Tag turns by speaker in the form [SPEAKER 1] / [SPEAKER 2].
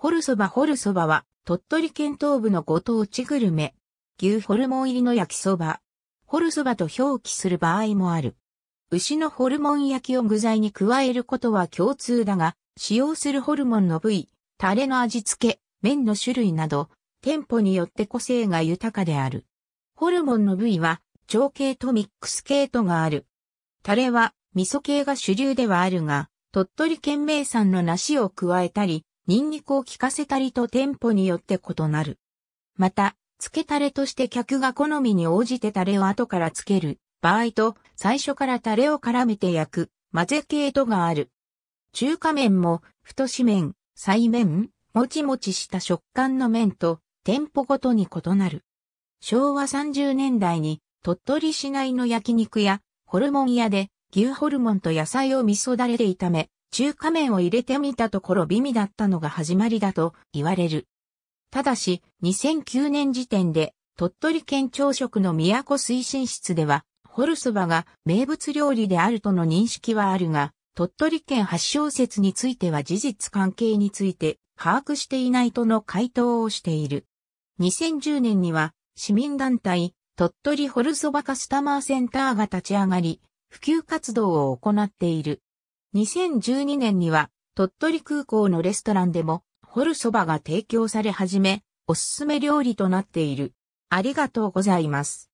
[SPEAKER 1] ホルそばホルそばは、鳥取県東部のご当
[SPEAKER 2] 地グルメ。牛ホルモン入りの焼きそば。ホルそばと表記する場合もある。牛のホルモン焼きを具材に加えることは共通だが、使用するホルモンの部位、タレの味付け、麺の種類など、店舗によって個性が豊かである。ホルモンの部位は、長系とミックス系とがある。タレは、味噌系が主流ではあるが、鳥取県名産の梨を加えたり、ニンニクを効かせたりと店舗によって異なる。また、漬けタレとして客が好みに応じてタレを後からつける場合と、最初からタレを絡めて焼く、混ぜ系とがある。中華麺も、太し麺、菜麺、もちもちした食感の麺と、店舗ごとに異なる。昭和30年代に、鳥取市内の焼肉や、ホルモン屋で、牛ホルモンと野菜を味噌だれで炒め、中華麺を入れてみたところ美味だったのが始まりだと言われる。ただし、2009年時点で、鳥取県朝食の都推進室では、ホルそばが名物料理であるとの認識はあるが、鳥取県発祥説については事実関係について把握していないとの回答をしている。2010年には、市民団体、鳥取ホルそばカスタマーセンターが立ち上がり、普及活動を行っている。2012年には、鳥取空港のレストランでも、ホルそばが提供され始め、おすすめ料理とな
[SPEAKER 1] っている。ありがとうございます。